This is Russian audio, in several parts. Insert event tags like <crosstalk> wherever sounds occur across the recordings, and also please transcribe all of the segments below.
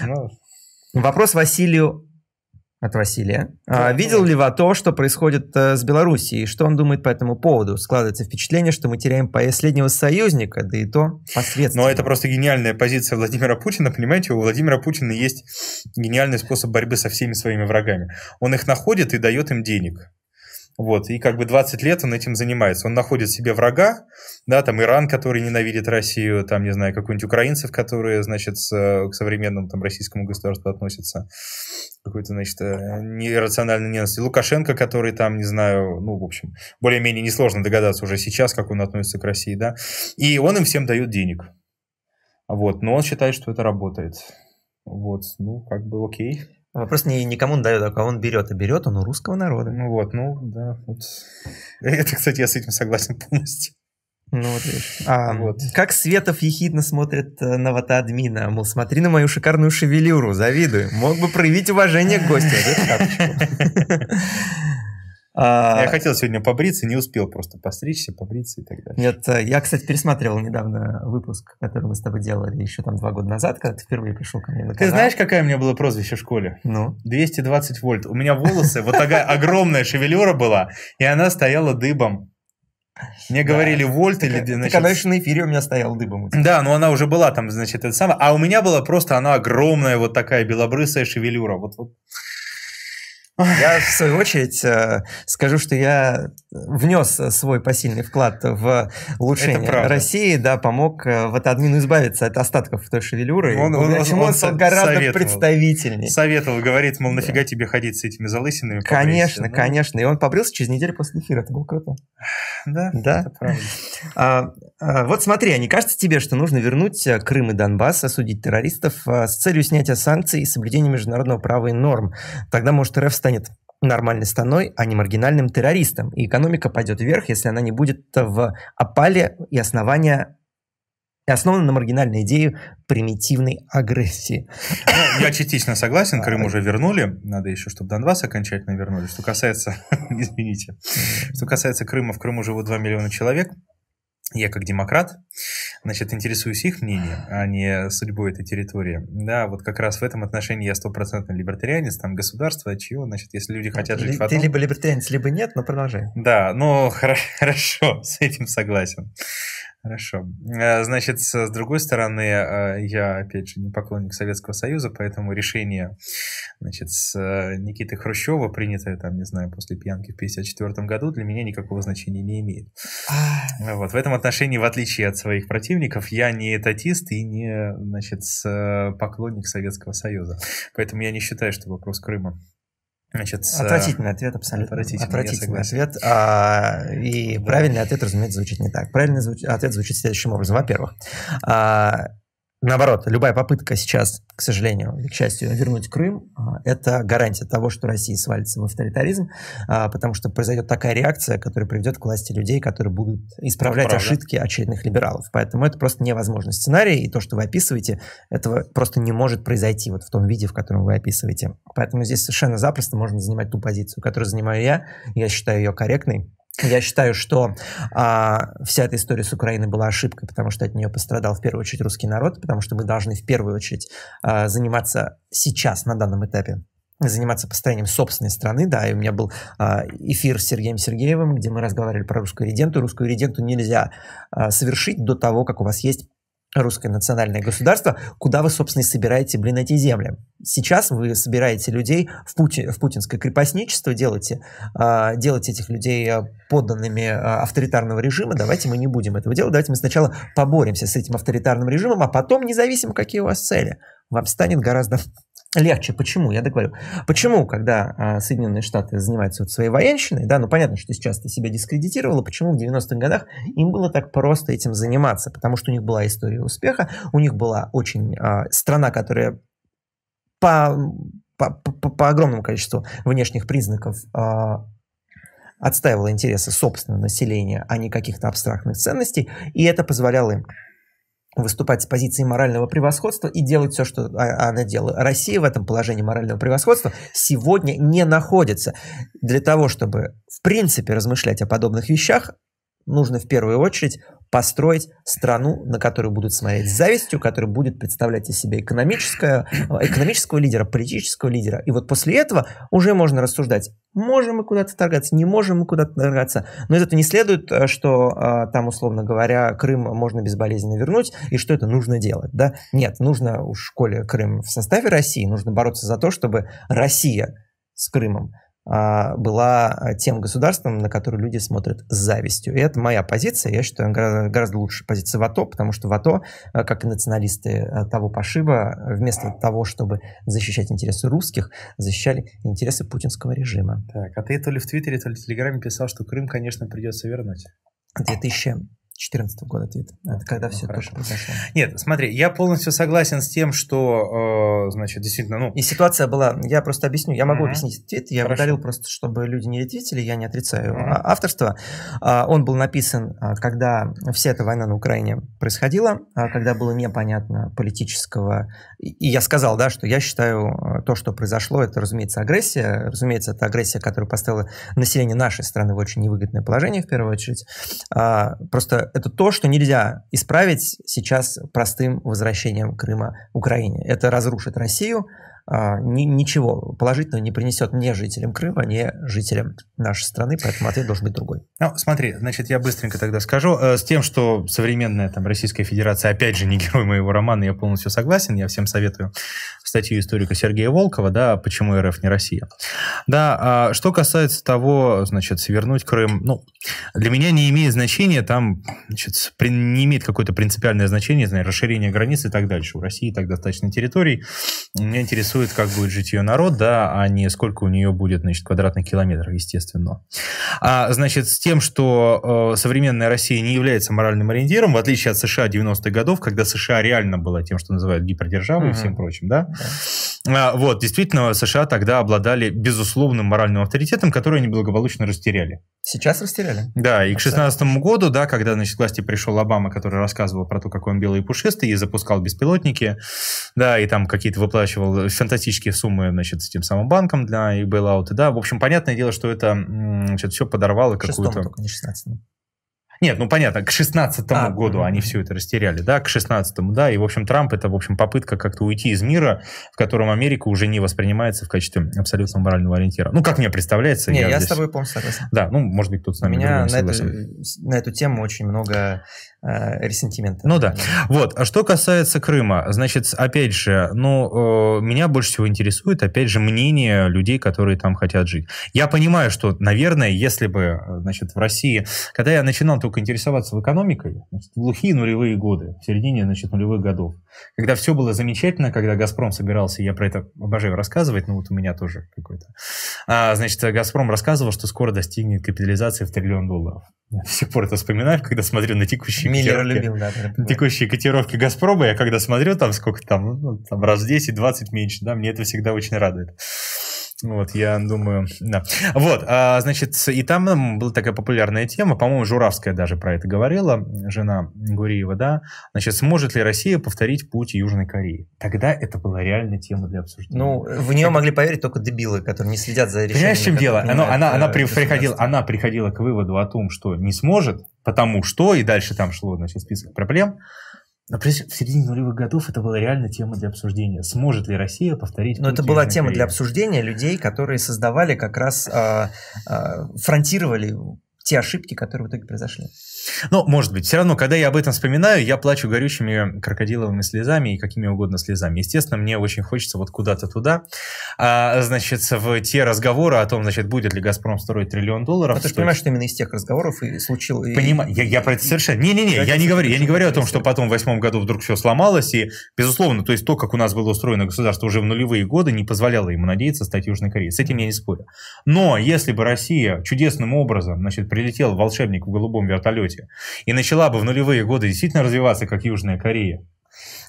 Ну, Вопрос Василию от Василия. А, видел ли вы то, что происходит а, с Белоруссией? Что он думает по этому поводу? Складывается впечатление, что мы теряем последнего союзника, да и то посредственно. Но это просто гениальная позиция Владимира Путина. Понимаете, у Владимира Путина есть гениальный способ борьбы со всеми своими врагами. Он их находит и дает им денег. Вот, и как бы 20 лет он этим занимается. Он находит себе врага, да, там Иран, который ненавидит Россию, там, не знаю, какой-нибудь украинцев, которые, значит, э, к современному там российскому государству относятся, какой-то, значит, э, нерациональной ненависть. Лукашенко, который там, не знаю, ну, в общем, более-менее несложно догадаться уже сейчас, как он относится к России, да. И он им всем дает денег. Вот, но он считает, что это работает. Вот, ну, как бы окей. Вопрос а, не никому он дает, а кого он берет. А берет он у русского народа. Ну вот, ну да. Вот. <laughs> Это, кстати, я с этим согласен полностью. Ну вот, а, ну вот. Как Светов ехидно смотрит э, на Вата ватадмина, мол, смотри на мою шикарную шевелюру, завидую. Мог бы проявить уважение к гостю. А <laughs> А... Я хотел сегодня побриться, не успел просто постричься, побриться и так далее. Нет, я, кстати, пересматривал недавно выпуск, который мы с тобой делали еще там два года назад, когда ты впервые пришел ко мне на канал. Ты знаешь, какое у меня было прозвище в школе? Ну? 220 вольт. У меня волосы, вот такая <laughs> огромная шевелюра была, и она стояла дыбом. Мне говорили да. вольт так, или... Значит... Так она еще на эфире у меня стояла дыбом. Да, но она уже была там, значит, это самое. А у меня была просто она огромная вот такая белобрысая шевелюра. Вот, вот. Я, в свою очередь, э, скажу, что я внес свой посильный вклад в улучшение России, да, помог э, вот админу избавиться от остатков той шевелюры. Он, он, он, он стал гораздо советовал, представительнее. Советовал, говорит, мол, нафига да. тебе ходить с этими залысинами? Конечно, ну. конечно. И он побрился через неделю после эфира, это было круто. Да, да. это правда. А, а, вот смотри, а не кажется тебе, что нужно вернуть э, Крым и Донбасс, осудить террористов э, с целью снятия санкций и соблюдения международного права и норм? Тогда, может, РФ станет нормальной страной, а не маргинальным террористом. И экономика пойдет вверх, если она не будет э, в опале и основания основана на маргинальной идее примитивной агрессии. Ну, я частично согласен, <laughs> Крым уже вернули, надо еще, чтобы Донбасс окончательно вернули. Что касается, <laughs> извините, что касается Крыма, в Крыму живут 2 миллиона человек, я как демократ, значит, интересуюсь их мнением, а не судьбой этой территории. Да, вот как раз в этом отношении я стопроцентный либертарианец, там государство, а чье, значит, если люди хотят жить Ли, в одном... Ты либо либертарианец, либо нет, но продолжай. Да, ну, <laughs> хорошо, с этим согласен. Хорошо. Э, значит, с другой стороны, э, я, опять же, не поклонник Советского Союза, поэтому решение значит, с э, Никиты Хрущева, принятое, там, не знаю, после пьянки в 1954 году, для меня никакого значения не имеет. вот. В этом отношении, в отличие от своих противников, я не татист и не значит, поклонник Советского Союза. Поэтому я не считаю, что вопрос Крыма Значит, э, отвратительный ответ абсолютно. Отвратительный, отвратительный ответ. А, и правильный ответ, разумеется, звучит не так. Правильный звуч... ответ звучит следующим образом. Во-первых, а, Наоборот, любая попытка сейчас, к сожалению к счастью, вернуть Крым, а, это гарантия того, что Россия свалится в авторитаризм, а, потому что произойдет такая реакция, которая приведет к власти людей, которые будут исправлять Правда. ошибки очередных либералов. Поэтому это просто невозможный сценарий, и то, что вы описываете, этого просто не может произойти вот в том виде, в котором вы описываете. Поэтому здесь совершенно запросто можно занимать ту позицию, которую занимаю я. Я считаю ее корректной я считаю, что а, вся эта история с Украиной была ошибкой, потому что от нее пострадал в первую очередь русский народ, потому что мы должны в первую очередь а, заниматься сейчас, на данном этапе, заниматься построением собственной страны, да, и у меня был а, эфир с Сергеем Сергеевым, где мы разговаривали про русскую резиденту. Русскую резиденту нельзя а, совершить до того, как у вас есть русское национальное государство, куда вы, собственно, и собираете, блин, эти земли. Сейчас вы собираете людей в, пути, в путинское крепостничество, делаете, э, делаете этих людей а, подданными а, авторитарного режима. Давайте мы не будем этого делать, давайте мы сначала поборемся с этим авторитарным режимом, а потом, независимо, какие у вас цели, вам станет гораздо легче. Почему? Я договорю. Почему, когда а, Соединенные Штаты занимаются вот своей военщиной, да, ну понятно, что сейчас ты себя дискредитировала, почему в 90-х годах им было так просто этим заниматься? Потому что у них была история успеха, у них была очень а, страна, которая по, по, по, по огромному количеству внешних признаков а, отстаивала интересы собственного населения, а не каких-то абстрактных ценностей, и это позволяло им выступать с позиции морального превосходства и делать все, что а, она делает. Россия в этом положении морального превосходства сегодня не находится. Для того, чтобы в принципе размышлять о подобных вещах, нужно в первую очередь построить страну, на которую будут смотреть с завистью, которая будет представлять из себя экономическое, э, экономического лидера, политического лидера. И вот после этого уже можно рассуждать, можем мы куда-то торгаться, не можем мы куда-то торгаться. Но из этого не следует, э, что э, там, условно говоря, Крым можно безболезненно вернуть, и что это нужно делать. Да? Нет, нужно уж, коли Крым в составе России, нужно бороться за то, чтобы Россия с Крымом а, была а, тем государством, на которое люди смотрят с завистью. И это моя позиция. Я считаю, гораздо лучше позиция ВАТО, потому что ВАТО, а, как и националисты того пошиба, вместо того, чтобы защищать интересы русских, защищали интересы путинского режима. Так, а ты то ли в Твиттере, то ли в Телеграме писал, что Крым, конечно, придется вернуть. 2000 2014 года ответ. Это когда ну, все хорошо. только произошло. Нет, смотри, я полностью согласен с тем, что, э, значит, действительно, ну... И ситуация была, я просто объясню, я могу uh-huh. объяснить ответ, я хорошо. просто, чтобы люди не ретвитили, я не отрицаю uh-huh. авторство. А, он был написан, а, когда вся эта война на Украине происходила, когда было непонятно политического... И я сказал, да, что я считаю, э, то, что произошло, это, разумеется, агрессия, разумеется, это агрессия, которая поставила население нашей страны в очень невыгодное положение, в первую очередь. Просто это, то, что нельзя исправить сейчас простым возвращением Крыма Украине. Это разрушит Россию, а, ни, ничего положительного не принесет ни жителям Крыма, ни жителям нашей страны, поэтому ответ должен быть другой. Ну, смотри, значит, я быстренько тогда скажу. Э, с тем, что современная там, Российская Федерация, опять же, не герой моего романа, я полностью согласен, я всем советую статью историка Сергея Волкова, да, «Почему РФ не Россия?». Да, а что касается того, значит, свернуть Крым, ну, для меня не имеет значения, там, значит, не имеет какое-то принципиальное значение, знаю, расширение границ и так дальше. У России так достаточно территорий. Меня интересует, как будет жить ее народ, да, а не сколько у нее будет, значит, квадратных километров, естественно. А, значит, с тем, что э, современная Россия не является моральным ориентиром, в отличие от США 90-х годов, когда США реально была тем, что называют гипердержавой угу. и всем прочим, да, а, вот, действительно, США тогда обладали безусловным моральным авторитетом, который они благополучно растеряли. Сейчас растеряли. Да, и к 2016 году, да, когда значит, к власти пришел Обама, который рассказывал про то, какой он белый и пушистый, и запускал беспилотники, да, и там какие-то выплачивал фантастические суммы, значит, с тем самым банком для их бейлаута, да. В общем, понятное дело, что это значит, все подорвало какую-то... Нет, ну понятно, к 16 а, году они все это растеряли, да, к 16 да, и, в общем, Трамп это, в общем, попытка как-то уйти из мира, в котором Америка уже не воспринимается в качестве абсолютно морального ориентира. Ну, как мне представляется. Не, я, я здесь... с тобой полностью согласен. Да, ну, может быть, кто-то с нами У меня на, эту, на эту тему очень много Э, ресентимента. Ну да. Вот. А что касается Крыма, значит, опять же, ну, э, меня больше всего интересует, опять же, мнение людей, которые там хотят жить. Я понимаю, что, наверное, если бы, э, значит, в России, когда я начинал только интересоваться в экономикой, значит, в глухие нулевые годы, в середине, значит, нулевых годов, когда все было замечательно, когда «Газпром» собирался, я про это обожаю рассказывать, ну вот у меня тоже какой-то, а, значит, «Газпром» рассказывал, что скоро достигнет капитализации в триллион долларов. Я до сих пор это вспоминаю, когда смотрю на текущий Миллера любил, да, Текущие котировки Газпрома, я когда смотрю там сколько там, ну, там раз 10-20 меньше, да, мне это всегда очень радует. Вот, я думаю, да. Вот, а, значит, и там была такая популярная тема, по-моему, Журавская даже про это говорила, жена Гуриева, да, значит, сможет ли Россия повторить путь Южной Кореи? Тогда это была реальная тема для обсуждения. Ну, в нее так... могли поверить только дебилы, которые не следят за решением. Понимаешь, в чем дело? Она, она, э, она, приходила, она приходила к выводу о том, что не сможет, потому что, и дальше там шло, значит, список проблем, Например, в середине нулевых годов это была реально тема для обсуждения. Сможет ли Россия повторить? Но это была тема для обсуждения людей, которые создавали как раз, э, э, фронтировали те ошибки, которые в итоге произошли. Но ну, может быть, все равно, когда я об этом вспоминаю, я плачу горючими крокодиловыми слезами и какими угодно слезами. Естественно, мне очень хочется вот куда-то туда, а, значит, в те разговоры о том, значит, будет ли «Газпром» строить триллион долларов. Но а ты же понимаешь, что именно из тех разговоров и случилось... Понимаю, я, я про это совершенно... Не-не-не, я, я не говорю, я не говорю о том, что потом в восьмом году вдруг все сломалось, и, безусловно, то есть то, как у нас было устроено государство уже в нулевые годы, не позволяло ему надеяться стать Южной Кореей. С этим я не спорю. Но если бы Россия чудесным образом, значит, прилетел волшебник в голубом вертолете, развитию. И начала бы в нулевые годы действительно развиваться, как Южная Корея.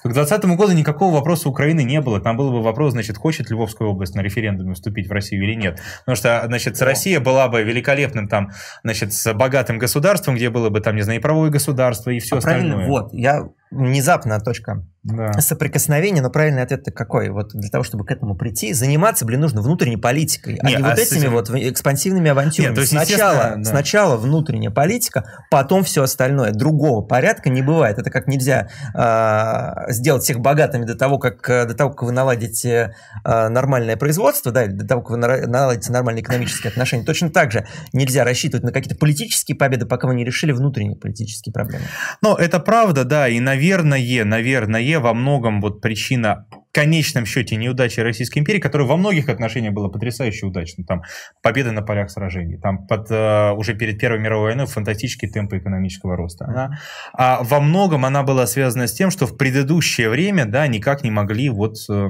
К 2020 году никакого вопроса Украины не было. Там был бы вопрос, значит, хочет Львовская область на референдуме вступить в Россию или нет. Потому что, значит, Россия была бы великолепным там, значит, с богатым государством, где было бы там, не знаю, и правовое государство, и все а остальное. Правильно, вот, я внезапно точка да. соприкосновения, но правильный ответ-то какой? Вот для того, чтобы к этому прийти, заниматься, блин, нужно внутренней политикой, а не, а не а вот этими этим... вот экспансивными авантюрами. Нет, то есть, сначала, да. сначала внутренняя политика, потом все остальное. Другого порядка не бывает. Это как нельзя э, сделать всех богатыми до того, как, э, до того, как вы наладите э, нормальное производство, да, или до того, как вы наладите нормальные экономические отношения. Точно так же нельзя рассчитывать на какие-то политические победы, пока вы не решили внутренние политические проблемы. Ну, это правда, да, и, наверное, наверное, наверное, во многом вот причина в конечном счете неудачи Российской империи, которая во многих отношениях была потрясающе удачной. Там победы на полях сражений, там под, э, уже перед Первой мировой войной фантастические темпы экономического роста. Она, а во многом она была связана с тем, что в предыдущее время да, никак не могли вот, э,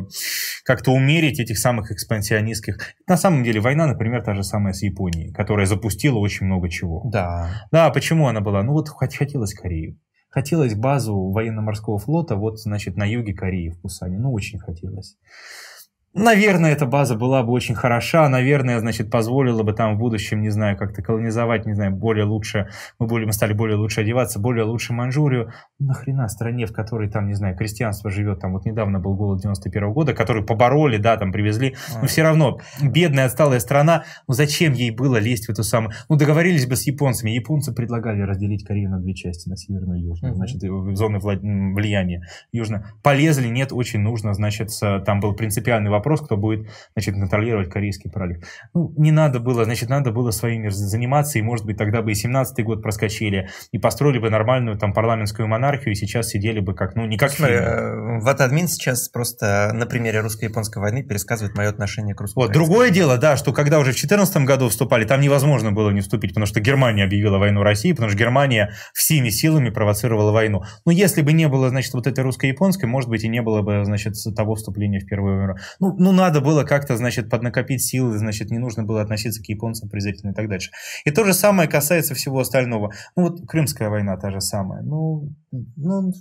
как-то умерить этих самых экспансионистских. На самом деле война, например, та же самая с Японией, которая запустила очень много чего. Да. Да, а почему она была? Ну вот хотелось Корею. Хотелось базу военно-морского флота вот, значит, на юге Кореи в Пусане. Ну, очень хотелось. Наверное, эта база была бы очень хороша, наверное, значит, позволила бы там в будущем, не знаю, как-то колонизовать, не знаю, более лучше, мы, более, мы стали более лучше одеваться, более лучше Манчжурию. Нахрена стране, в которой там, не знаю, крестьянство живет, там вот недавно был голод 91 -го года, который побороли, да, там привезли, а. но все равно бедная отсталая страна, ну зачем ей было лезть в эту самую, ну договорились бы с японцами, японцы предлагали разделить Корею на две части, на северную и южную, mm значит, зоны влияния, южно, полезли, нет, очень нужно, значит, там был принципиальный вопрос, вопрос, кто будет, значит, контролировать Корейский пролив. Ну, не надо было, значит, надо было своими заниматься, и, может быть, тогда бы и 17-й год проскочили, и построили бы нормальную там парламентскую монархию, и сейчас сидели бы как, ну, не как Смотри, э, Ватадмин сейчас просто на примере русско-японской войны пересказывает мое отношение к русско Вот, другое дело, да, что когда уже в 14 году вступали, там невозможно было не вступить, потому что Германия объявила войну России, потому что Германия всеми силами провоцировала войну. Но если бы не было, значит, вот этой русско-японской, может быть, и не было бы, значит, того вступления в Первую мировую. Ну, ну, надо было как-то, значит, поднакопить силы, значит, не нужно было относиться к японцам презрительно и так дальше. И то же самое касается всего остального. Ну, вот Крымская война та же самая. Ну, ну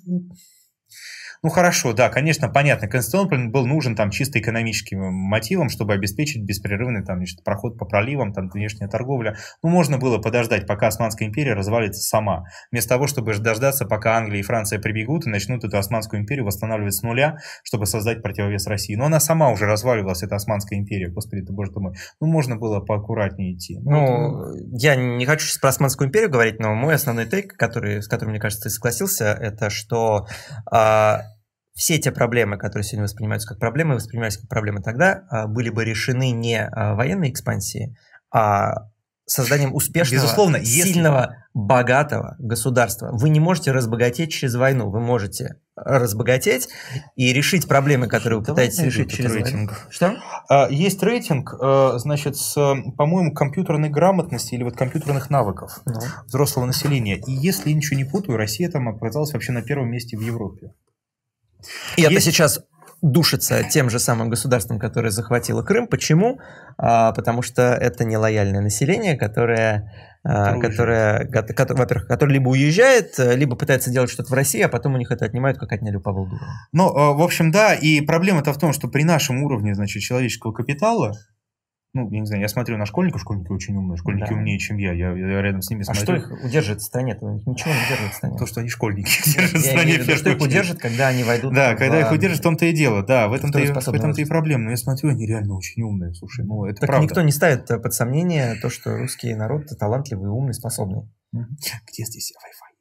ну хорошо, да, конечно, понятно, Константинополь был нужен там чисто экономическим мотивом, чтобы обеспечить беспрерывный там, значит, проход по проливам, там внешняя торговля. Ну можно было подождать, пока Османская империя развалится сама, вместо того, чтобы дождаться, пока Англия и Франция прибегут и начнут эту Османскую империю восстанавливать с нуля, чтобы создать противовес России. Но она сама уже разваливалась, эта Османская империя, господи ты, боже ты мой. Ну можно было поаккуратнее идти. Ну, ну, ну я не хочу сейчас про Османскую империю говорить, но мой основной тейк, который, с которым, мне кажется, ты согласился, это что э, а, все те проблемы, которые сегодня воспринимаются как проблемы, воспринимались как проблемы тогда, а, были бы решены не а, военной экспансией, а созданием успешного, Безусловно, если... сильного, богатого государства. Вы не можете разбогатеть через войну, вы можете разбогатеть и решить проблемы, которые вы Давайте пытаетесь решить через рейтинг. Войну. Что? А, есть рейтинг, э, значит, с, по-моему, компьютерной грамотности или вот компьютерных навыков ну. взрослого населения. И если я ничего не путаю, Россия там оказалась вообще на первом месте в Европе. И Есть... это сейчас душится тем же самым государством, которое захватило Крым. Почему? А, потому что это нелояльное население, которое, а, которое, которое во-первых, которое либо уезжает, либо пытается делать что-то в России, а потом у них это отнимают, как отняли у Павла Дурова. Ну, э, в общем, да, и проблема-то в том, что при нашем уровне, значит, человеческого капитала, ну, я не знаю, я смотрю на школьников, школьники очень умные, школьники да. умнее, чем я, я, я рядом с ними а смотрю. А что их удержит в стране? -то? Ничего не удержит, в стране. То, что они школьники <laughs> держат в стране. Виду, что их удержит, когда они войдут. Да, когда их удержит, в том-то и дело, да, в этом-то и, в этом и проблема. Но я смотрю, они реально очень умные, слушай, ну, это так никто не ставит под сомнение то, что русский народ талантливый, умный, способный. Где здесь Wi-Fi?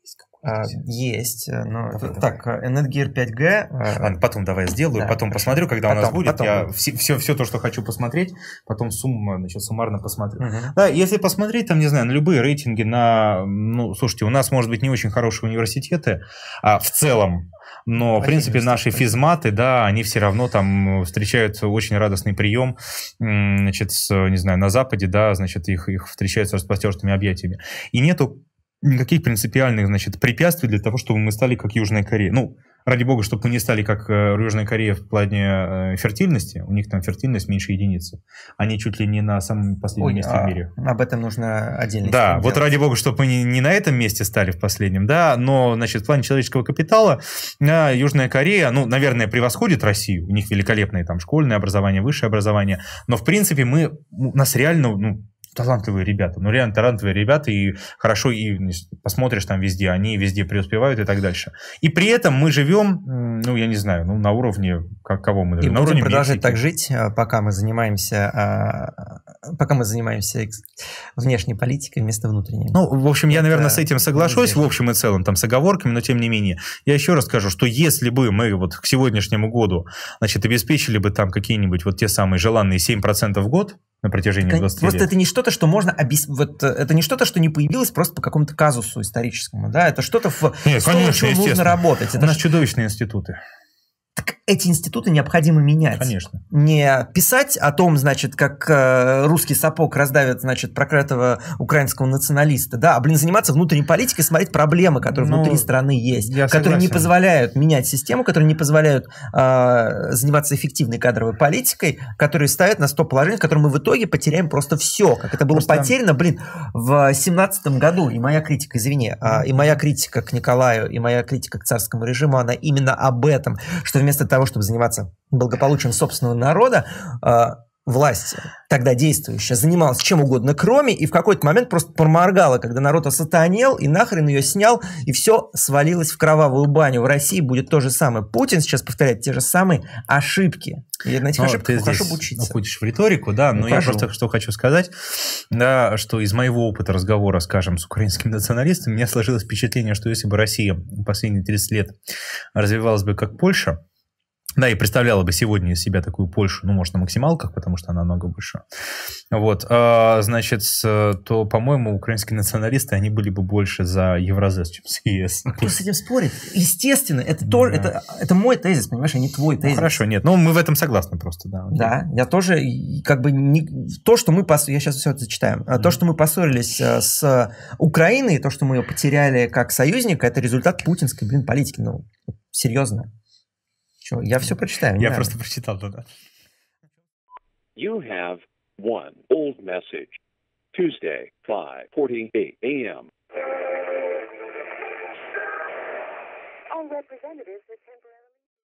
Э, есть, э, но давай, так, давай. Netgear 5G. Ладно, потом давай сделаю, да. потом посмотрю, когда потом, у нас будет. Потом. Я все, все, все то, что хочу посмотреть, потом сумму значит, суммарно посмотрю. Угу. Да, если посмотреть, там, не знаю, на любые рейтинги, на, ну, слушайте, у нас, может быть, не очень хорошие университеты, а в целом, но, в принципе, наши физматы, да, они все равно там встречают очень радостный прием, значит, с, не знаю, на Западе, да, значит, их, их встречают с распростертыми объятиями. И нету никаких принципиальных, значит, препятствий для того, чтобы мы стали как Южная Корея. Ну, ради бога, чтобы мы не стали как э, Южная Корея в плане э, фертильности. У них там фертильность меньше единицы. Они чуть ли не на самом последнем Ой, месте а в мире. Об этом нужно отдельно. Да, вот делать. ради бога, чтобы мы не, не на этом месте стали в последнем, да, но, значит, в плане человеческого капитала а, Южная Корея, ну, наверное, превосходит Россию. У них великолепное там школьное образование, высшее образование. Но, в принципе, мы, нас реально, ну, талантливые ребята, ну реально талантливые ребята, и хорошо, и посмотришь там везде, они везде преуспевают и так дальше. И при этом мы живем, ну я не знаю, ну на уровне, как, кого мы живем, на уровне продолжать Мексики. так жить, а, пока мы занимаемся, а, пока мы занимаемся внешней политикой вместо внутренней. Ну, в общем, Это я, наверное, с этим соглашусь, в общем и целом, там с оговорками, но тем не менее. Я еще раз скажу, что если бы мы вот к сегодняшнему году, значит, обеспечили бы там какие-нибудь вот те самые желанные 7% в год, на протяжении так, лет, Просто это не что что-то, что можно объяснить. Вот э, это не что-то, что не появилось просто по какому-то казусу историческому, да? Это что-то, в... Нет, конечно, нужно работать. Это У нас чудовищные институты так эти институты необходимо менять. Конечно. Не писать о том, значит, как э, русский сапог раздавит, значит, проклятого украинского националиста, да, а, блин, заниматься внутренней политикой, смотреть проблемы, которые ну, внутри страны есть, которые согласен. не позволяют менять систему, которые не позволяют э, заниматься эффективной кадровой политикой, которые ставят на в то положение, в котором мы в итоге потеряем просто все, как это было просто... потеряно, блин, в семнадцатом году, и моя критика, извини, э, и моя критика к Николаю, и моя критика к царскому режиму, она именно об этом, что вместо того, чтобы заниматься благополучием собственного народа, э, власть тогда действующая занималась чем угодно кроме и в какой-то момент просто проморгала, когда народ осатанел и нахрен ее снял, и все свалилось в кровавую баню. В России будет то же самое. Путин сейчас повторяет те же самые ошибки. И на этих но ну, ошибках ты хорошо учиться. Уходишь в риторику, да, но ну, я просто что хочу сказать, да, что из моего опыта разговора, скажем, с украинским националистами, у меня сложилось впечатление, что если бы Россия последние 30 лет развивалась бы как Польша, да, и представляла бы сегодня из себя такую Польшу, ну, может, на максималках, потому что она много больше. Вот, а, значит, то, по-моему, украинские националисты, они были бы больше за Евразес, чем с ЕС. А кто с этим спорит? Естественно, это, то, да. это, это мой тезис, понимаешь, а не твой ну, тезис. Ну, хорошо, нет, ну, мы в этом согласны просто, да. Да, я тоже, как бы, не, то, что мы, пос... я сейчас все это зачитаю, mm. то, что мы поссорились с Украиной, то, что мы ее потеряли как союзника, это результат путинской, блин, политики, ну, серьезно. Все, я все прочитаю. Я надо. просто прочитал, да, да. You have one old message. Tuesday, 5:48 a.m. All representatives return.